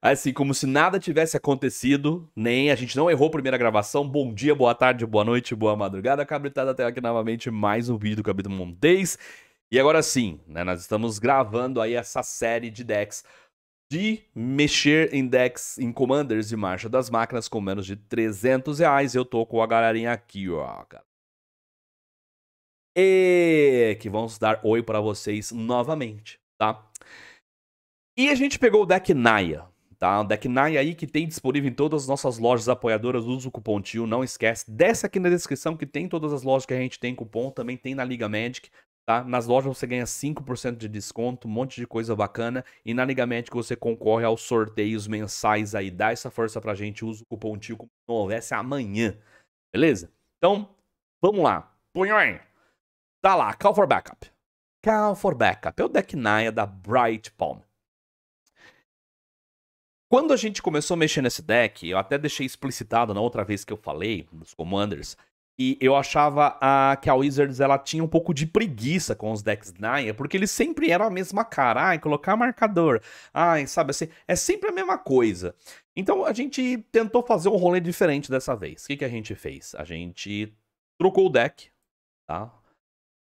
assim, como se nada tivesse acontecido, nem a gente não errou a primeira gravação. Bom dia, boa tarde, boa noite, boa madrugada. Cabritado até aqui novamente mais um vídeo do Cabrito Montês. E agora sim, né, nós estamos gravando aí essa série de decks de mexer em decks em commanders de marcha das máquinas com menos de 300 reais. Eu tô com a galerinha aqui, ó, cara. E que vamos dar oi para vocês novamente, tá? E a gente pegou o deck Naya, tá? O deck Naya aí que tem disponível em todas as nossas lojas apoiadoras, usa o cupom TIO, não esquece. Desce aqui na descrição que tem todas as lojas que a gente tem cupom, também tem na Liga Magic, tá? Nas lojas você ganha 5% de desconto, um monte de coisa bacana. E na Liga Magic você concorre aos sorteios mensais aí. Dá essa força pra gente, usa o cupom TIO como se não houvesse é amanhã, beleza? Então, vamos lá. Punhoi! Tá lá, Call for Backup. Call for Backup é o deck Naya da Bright Palm. Quando a gente começou a mexer nesse deck, eu até deixei explicitado na outra vez que eu falei, dos Commanders, e eu achava a, que a Wizards ela tinha um pouco de preguiça com os decks Naya, porque eles sempre eram a mesma cara. Ai, colocar marcador. Ai, sabe assim, é sempre a mesma coisa. Então a gente tentou fazer um rolê diferente dessa vez. O que, que a gente fez? A gente trocou o deck, tá?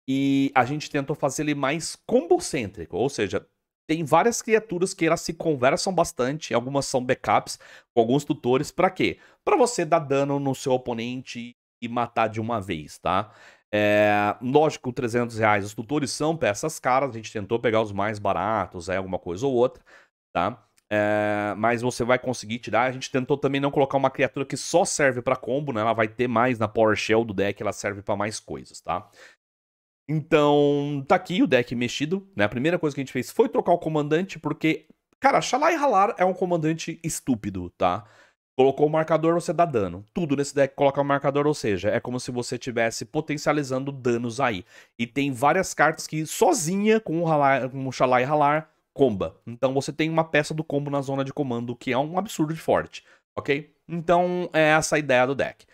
E a gente tentou fazer ele mais combo-cêntrico, ou seja, tem várias criaturas que elas se conversam bastante, algumas são backups com alguns tutores, para quê? Para você dar dano no seu oponente e matar de uma vez, tá? É, lógico, 300 reais os tutores são peças caras, a gente tentou pegar os mais baratos, aí alguma coisa ou outra, tá? É, mas você vai conseguir tirar. A gente tentou também não colocar uma criatura que só serve para combo, né? Ela vai ter mais na Power Shell do deck, ela serve para mais coisas, tá? Então, tá aqui o deck mexido, né? A primeira coisa que a gente fez foi trocar o comandante, porque, cara, Shalai Halar é um comandante estúpido, tá? Colocou o marcador, você dá dano. Tudo nesse deck coloca o marcador, ou seja, é como se você estivesse potencializando danos aí. E tem várias cartas que, sozinha, com o, Halar, com o Shalai Halar, comba. Então você tem uma peça do combo na zona de comando, que é um absurdo de forte, ok? Então, é essa a ideia do deck.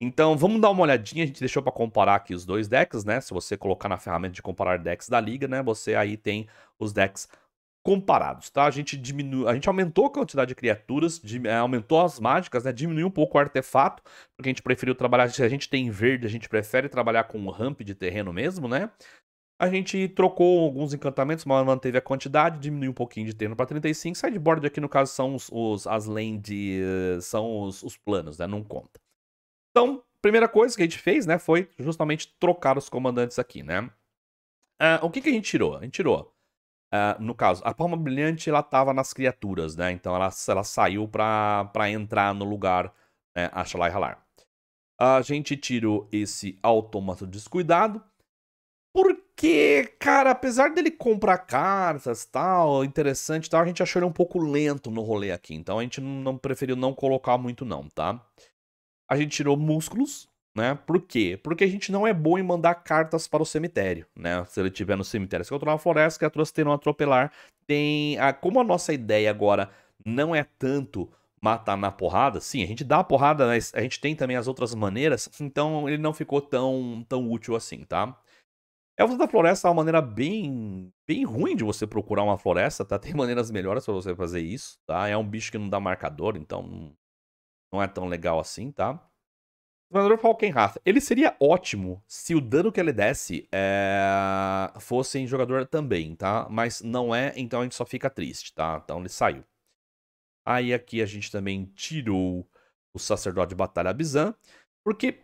Então vamos dar uma olhadinha, a gente deixou para comparar aqui os dois decks, né? Se você colocar na ferramenta de comparar decks da liga, né? Você aí tem os decks comparados, tá? A gente diminuiu, a gente aumentou a quantidade de criaturas, é, aumentou as mágicas, né? Diminuiu um pouco o artefato, porque a gente preferiu trabalhar, se a gente tem verde, a gente prefere trabalhar com um ramp de terreno mesmo, né? A gente trocou alguns encantamentos, mas manteve a quantidade, diminuiu um pouquinho de terreno para 35. Sideboard aqui, no caso, são os, os as land, são os, os planos, né? Não conta. Então, primeira coisa que a gente fez, né, foi justamente trocar os comandantes aqui, né? Uh, o que, que a gente tirou? A gente tirou, uh, no caso, a palma brilhante ela tava nas criaturas, né? Então ela, ela saiu para entrar no lugar né, e Halar. A gente tirou esse autômato descuidado. Porque, cara, apesar dele comprar cartas tal, interessante tal, a gente achou ele um pouco lento no rolê aqui. Então a gente não preferiu não colocar muito, não, tá? a gente tirou músculos, né? Por quê? Porque a gente não é bom em mandar cartas para o cemitério, né? Se ele estiver no cemitério, se controlar a floresta, criaturas terão atropelar. Tem. A, como a nossa ideia agora não é tanto matar na porrada, sim, a gente dá a porrada, mas a gente tem também as outras maneiras, então ele não ficou tão, tão útil assim, tá? Elfos é da Floresta é uma maneira bem, bem ruim de você procurar uma floresta, tá? Tem maneiras melhores para você fazer isso, tá? É um bicho que não dá marcador, então não é tão legal assim, tá? Treinador Falkenrath. Ele seria ótimo se o dano que ele desse é... fosse em jogador também, tá? Mas não é, então a gente só fica triste, tá? Então ele saiu. Aí aqui a gente também tirou o Sacerdote de Batalha Bizan, porque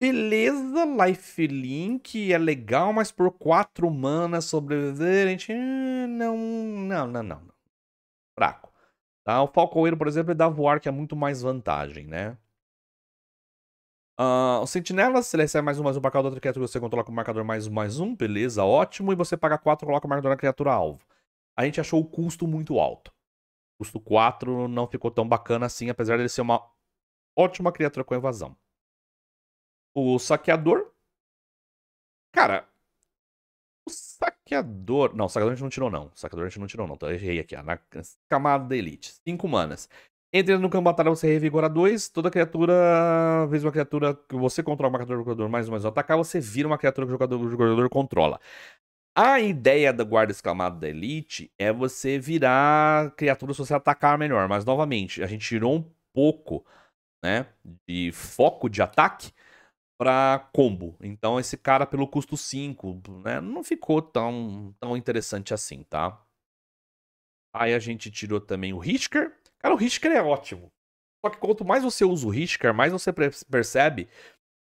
beleza, lifelink é legal, mas por 4 manas sobreviver, a gente... Hum, não, não, não, não. Ah, o O Falcoeiro, por exemplo, ele dá voar, que é muito mais vantagem, né? Ah, o Sentinela, se ele recebe mais um, mais um para cada outra criatura que você controla com o marcador mais um, mais um, beleza, ótimo. E você paga 4, coloca o marcador na criatura alvo. A gente achou o custo muito alto. O custo 4 não ficou tão bacana assim, apesar dele ser uma ótima criatura com evasão. O Saqueador. Cara, saqueador. Não, saqueador a gente não tirou, não. Saqueador a gente não tirou, não. Então, errei aqui. Ó. Na camada da elite. 5 manas. Entra no campo batalha, você revigora 2. Toda criatura. Vez uma criatura que você controla uma do jogador mais ou menos atacar, você vira uma criatura que o jogador, o jogador controla. A ideia da guarda exclamada da elite é você virar criatura se você atacar melhor. Mas, novamente, a gente tirou um pouco né, de foco de ataque para combo. Então esse cara pelo custo 5, né, não ficou tão, tão interessante assim, tá? Aí a gente tirou também o Hitchker. Cara, o Hitchker é ótimo. Só que quanto mais você usa o Hitchker, mais você percebe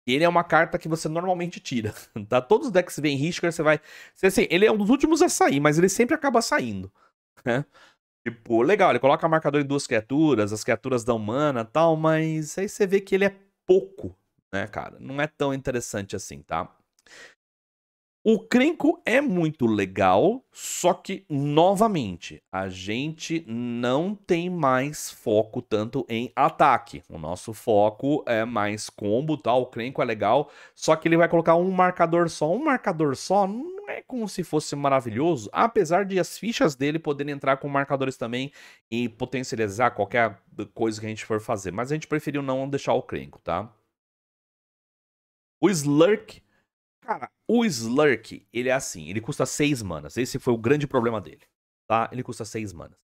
que ele é uma carta que você normalmente tira, tá? Todos os decks que vem Hitchker, você vai... Assim, ele é um dos últimos a sair, mas ele sempre acaba saindo, né? Tipo, legal, ele coloca marcador em duas criaturas, as criaturas dão mana e tal, mas aí você vê que ele é pouco né, cara? Não é tão interessante assim, tá? O Crenco é muito legal, só que, novamente, a gente não tem mais foco tanto em ataque. O nosso foco é mais combo, tá? O Crenco é legal, só que ele vai colocar um marcador só. Um marcador só não é como se fosse maravilhoso, apesar de as fichas dele poderem entrar com marcadores também e potencializar qualquer coisa que a gente for fazer. Mas a gente preferiu não deixar o Crenco, tá? O Slurk. Cara, o Slurk, ele é assim, ele custa 6 manas. Esse foi o grande problema dele. Tá? Ele custa 6 manas.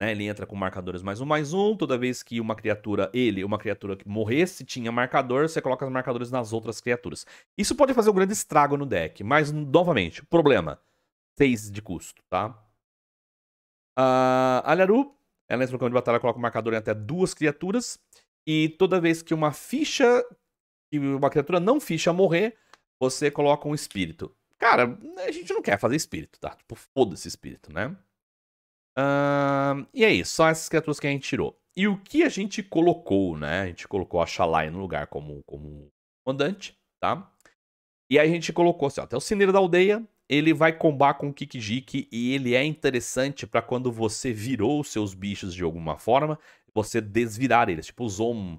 Né? Ele entra com marcadores mais um, mais um. Toda vez que uma criatura, ele, uma criatura que morresse, tinha marcador, você coloca os marcadores nas outras criaturas. Isso pode fazer um grande estrago no deck, mas, novamente, problema: 6 de custo, tá? Uh, Alharu, ela entra no campo de batalha, coloca o marcador em até duas criaturas. E toda vez que uma ficha e uma criatura não ficha morrer, você coloca um espírito. Cara, a gente não quer fazer espírito, tá? Tipo, foda-se espírito, né? Uh, e é isso, só essas criaturas que a gente tirou. E o que a gente colocou, né? A gente colocou a Shalai no lugar como, como comandante, tá? E aí a gente colocou assim, ó, até o Cineiro da Aldeia, ele vai combar com o Kikijiki e ele é interessante para quando você virou os seus bichos de alguma forma, você desvirar eles, tipo usou um,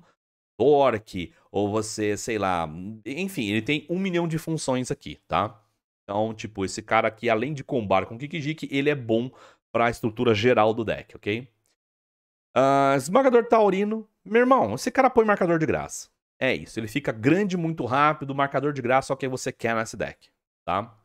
torque, ou você, sei lá. Enfim, ele tem um milhão de funções aqui, tá? Então, tipo, esse cara aqui, além de combar com o Kikijik, ele é bom para a estrutura geral do deck, ok? Uh, esmagador Taurino. Meu irmão, esse cara põe marcador de graça. É isso, ele fica grande muito rápido, marcador de graça, só é que você quer nesse deck, tá?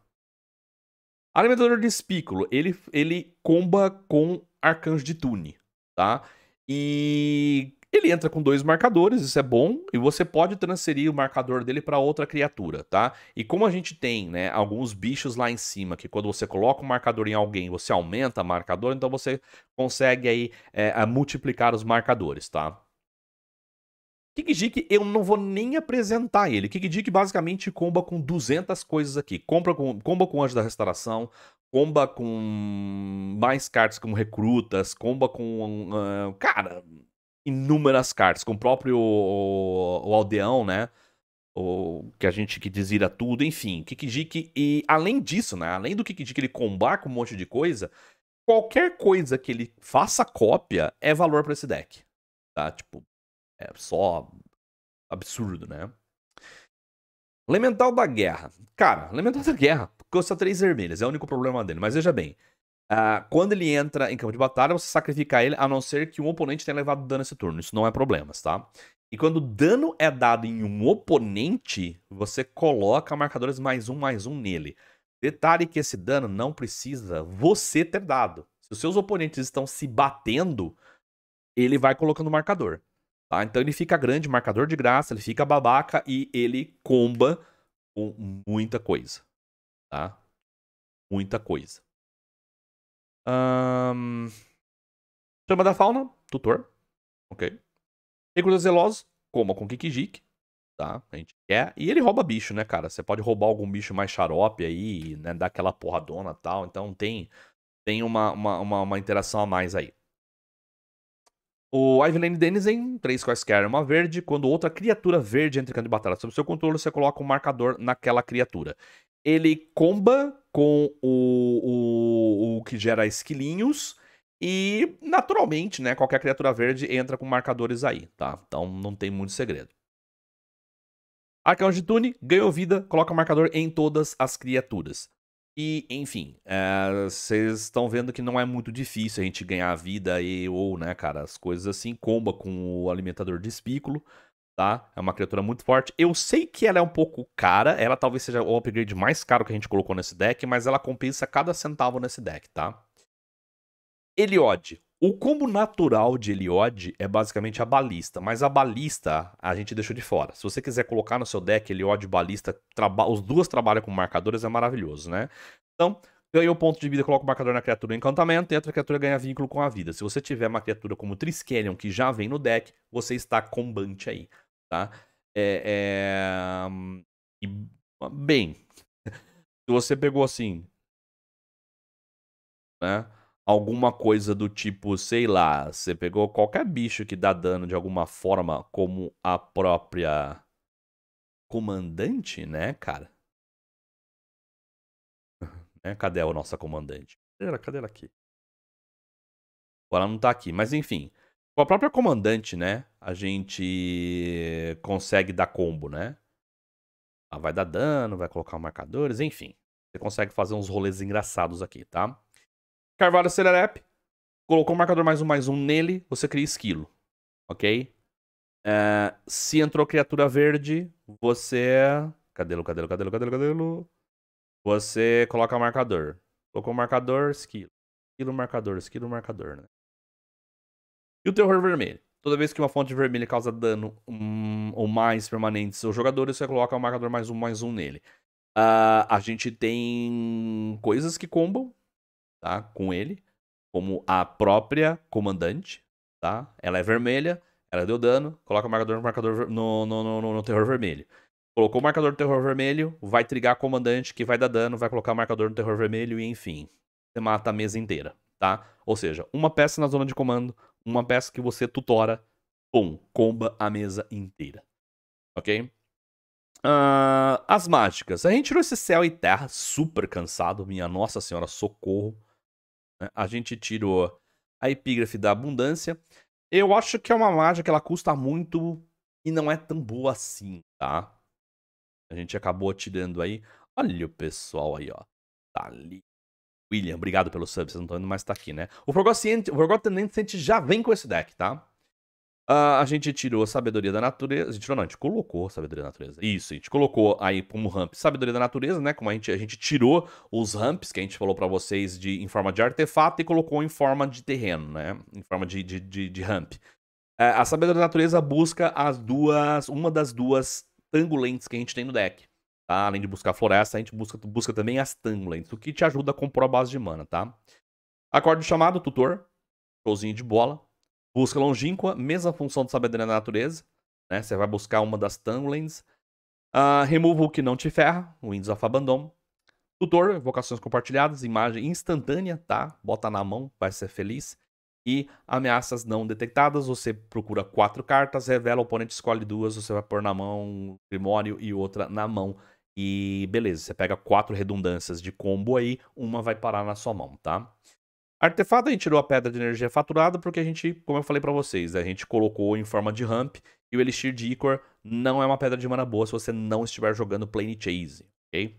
Alimentador de Espículo, ele, ele comba com Arcanjo de Tune, tá? E ele entra com dois marcadores, isso é bom, e você pode transferir o marcador dele para outra criatura, tá? E como a gente tem, né, alguns bichos lá em cima, que quando você coloca um marcador em alguém, você aumenta o marcador, então você consegue aí é, multiplicar os marcadores, tá? Kikijik, eu não vou nem apresentar ele. Kikijik basicamente comba com 200 coisas aqui. Compra com, comba com Anjo da Restauração, comba com mais cartas como Recrutas, comba com... Uh, cara, inúmeras cartas, com o próprio o, o Aldeão, né? O que a gente que desira tudo, enfim, Kikijiki. E além disso, né? Além do Kikijiki ele combar com um monte de coisa, qualquer coisa que ele faça cópia é valor para esse deck. Tá? Tipo, é só absurdo, né? Elemental da Guerra. Cara, Elemental da Guerra custa três vermelhas, é o único problema dele. Mas veja bem, Uh, quando ele entra em campo de batalha, você sacrifica ele, a não ser que um oponente tenha levado dano esse turno. Isso não é problema, tá? E quando dano é dado em um oponente, você coloca marcadores mais um, mais um nele. Detalhe que esse dano não precisa você ter dado. Se os seus oponentes estão se batendo, ele vai colocando marcador. Tá? Então ele fica grande, marcador de graça, ele fica babaca e ele comba com muita coisa. Tá? Muita coisa. Um... Chama da Fauna, tutor. Ok. Recruta Zeloso, coma com Kikijik. Tá? A gente quer. E ele rouba bicho, né, cara? Você pode roubar algum bicho mais xarope aí, né? Dar aquela porradona e tal. Então tem, tem uma, uma, uma, uma interação a mais aí. O Ivyland Denizen, 3 quaisquer, uma verde. Quando outra criatura verde entra em campo de batalha sob seu controle, você coloca um marcador naquela criatura. Ele comba com o, o, o que gera esquilinhos. E, naturalmente, né, qualquer criatura verde entra com marcadores aí, tá? Então não tem muito segredo. Arcão de Tune ganhou vida, coloca marcador em todas as criaturas. E, enfim, eh, vocês é, estão vendo que não é muito difícil a gente ganhar vida e ou, né, cara, as coisas assim, comba com o alimentador de espículo, tá? É uma criatura muito forte. Eu sei que ela é um pouco cara, ela talvez seja o upgrade mais caro que a gente colocou nesse deck, mas ela compensa cada centavo nesse deck, tá? Eliode. O combo natural de Eliode é basicamente a balista, mas a balista a gente deixou de fora. Se você quiser colocar no seu deck Eliode e balista, os duas trabalham com marcadores, é maravilhoso, né? Então, ganhou ponto de vida, coloca o marcador na criatura do encantamento e a criatura ganha vínculo com a vida. Se você tiver uma criatura como Triskelion, que já vem no deck, você está combante aí, tá? É, é... E, bem, se você pegou assim, né? alguma coisa do tipo, sei lá, você pegou qualquer bicho que dá dano de alguma forma, como a própria comandante, né, cara? É, cadê a nossa comandante? Cadê ela, cadê ela aqui? Ela não tá aqui, mas enfim. Com a própria comandante, né? A gente consegue dar combo, né? Ela vai dar dano, vai colocar marcadores, enfim. Você consegue fazer uns rolês engraçados aqui, tá? Carvalho Sererep, colocou o marcador mais um, mais um nele, você cria esquilo, ok? se entrou criatura verde, você... Cadê-lo, cadê-lo, cadê-lo, cadê-lo, cadê-lo? Você coloca marcador. Colocou marcador, esquilo. Esquilo, marcador, esquilo, marcador, né? E o terror vermelho. Toda vez que uma fonte vermelha causa dano um, ou mais permanente ao jogador, você coloca o marcador mais um, mais um nele. Uh, a gente tem coisas que combam, tá? Com ele, como a própria comandante, tá? Ela é vermelha, ela é deu dano, coloca o marcador no marcador no, no, no, no terror vermelho. Colocou o marcador no terror vermelho, vai trigar a comandante que vai dar dano, vai colocar o marcador no terror vermelho e enfim, você mata a mesa inteira, tá? Ou seja, uma peça na zona de comando, uma peça que você tutora, pum, comba a mesa inteira. Ok? Uh, as mágicas. A gente tirou esse céu e terra super cansado. Minha Nossa Senhora, socorro. Né? A gente tirou a epígrafe da abundância. Eu acho que é uma mágica que ela custa muito e não é tão boa assim, tá? A gente acabou tirando aí. Olha o pessoal aí, ó. Tá ali. William, obrigado pelo sub, vocês não estão vendo mas tá aqui, né? O Forgotten Ancient já vem com esse deck, tá? Uh, a gente tirou a sabedoria da natureza. A gente tirou, não, a gente colocou sabedoria da natureza. Isso, a gente colocou aí como ramp sabedoria da natureza, né? Como a gente, a gente tirou os ramps que a gente falou para vocês de, em forma de artefato e colocou em forma de terreno, né? Em forma de, de, de, de ramp. Uh, a sabedoria da natureza busca as duas. Uma das duas tangulentes que a gente tem no deck. Tá? Além de buscar a floresta, a gente busca, busca também as tangulentes, o que te ajuda a compor a base de mana, tá? Acorde chamado, tutor, showzinho de bola. Busca longínqua, mesma função de sabedoria da natureza. Né? Você vai buscar uma das Tanglins. Uh, ah, remove o que não te ferra, Winds of Abandon. Tutor, vocações compartilhadas, imagem instantânea, tá? Bota na mão, vai ser feliz. E ameaças não detectadas, você procura quatro cartas, revela, o oponente escolhe duas, você vai pôr na mão um Grimório e outra na mão. E beleza, você pega quatro redundâncias de combo aí, uma vai parar na sua mão, tá? Artefato a gente tirou a pedra de energia faturada porque a gente, como eu falei para vocês, a gente colocou em forma de ramp e o Elixir de Icor não é uma pedra de mana boa se você não estiver jogando Plane Chase, ok?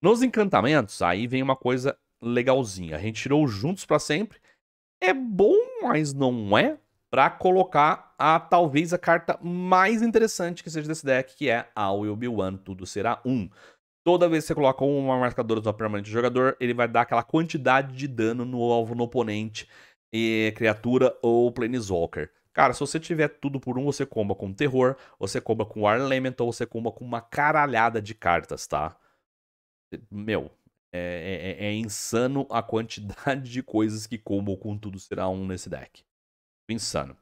Nos encantamentos, aí vem uma coisa legalzinha. A gente tirou juntos para sempre. É bom, mas não é para colocar a talvez a carta mais interessante que seja desse deck, que é a Will Be One, tudo será um. Toda vez que você coloca uma marcadora do permanente do jogador, ele vai dar aquela quantidade de dano no alvo, no oponente, e criatura ou planeswalker. Cara, se você tiver tudo por um, você comba com terror, você comba com War Elemental, você comba com uma caralhada de cartas, tá? Meu, é, é, é, é insano a quantidade de coisas que combo com tudo será um nesse deck. Insano.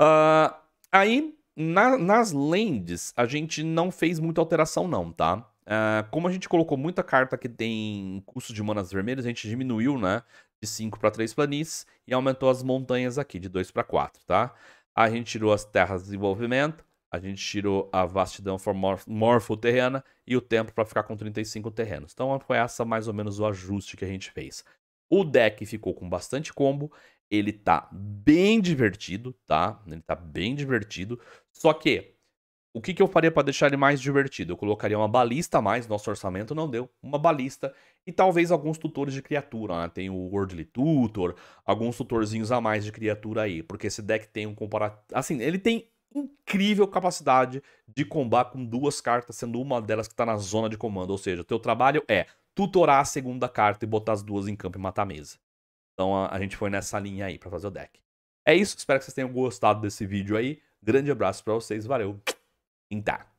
Uh, aí, na, nas lands, a gente não fez muita alteração não, tá? Uh, como a gente colocou muita carta que tem custo de manas vermelhas, a gente diminuiu, né? De 5 para 3 planícies e aumentou as montanhas aqui, de 2 para 4, tá? A gente tirou as terras de desenvolvimento, a gente tirou a vastidão morfo terrena e o tempo para ficar com 35 terrenos. Então foi essa mais ou menos o ajuste que a gente fez. O deck ficou com bastante combo, ele tá bem divertido, tá? Ele tá bem divertido, só que o que, que eu faria para deixar ele mais divertido? Eu colocaria uma balista a mais, nosso orçamento não deu, uma balista e talvez alguns tutores de criatura. Né? Tem o Worldly Tutor, alguns tutorzinhos a mais de criatura aí, porque esse deck tem um comparativo. Assim, ele tem incrível capacidade de combar com duas cartas, sendo uma delas que está na zona de comando. Ou seja, o teu trabalho é tutorar a segunda carta e botar as duas em campo e matar a mesa. Então a, a gente foi nessa linha aí para fazer o deck. É isso, espero que vocês tenham gostado desse vídeo aí. Grande abraço para vocês, valeu! então tá.